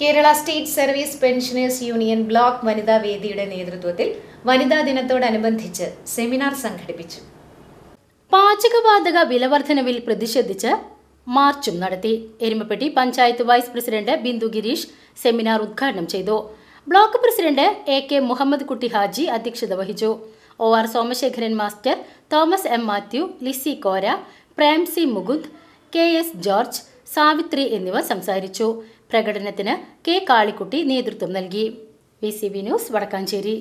Kerala state service pensioners union block വനിതാ വേദിയുടെ നേതൃത്വത്തിൽ വനിതാ ദിനത്തോടനുബന്ധിച്ച് സെമിനാർ സംഘടിപ്പിച്ചു പാചകവാതക വിലവർദ്ധനവിൽ പ്രതിഷേധിച്ച് മാർച്ചും നടത്തി Erumapetty panchayat vice president Bindu Girish seminar ഉദ്ഘാടനം ചെയ്തു block president A K Muhammad Kutty Haji അധ്യക്ഷത വഹിച്ചു O R Somasekharan master Thomas M Mathew Lissy Kora Premsy Mukund K S George Savithri എന്നിവർ സംസാരിച്ചു പ്രകടനത്തിന് കെ കാളിക്കുട്ടി നേതൃത്വം നൽകി ബി ന്യൂസ് വടക്കാഞ്ചേരി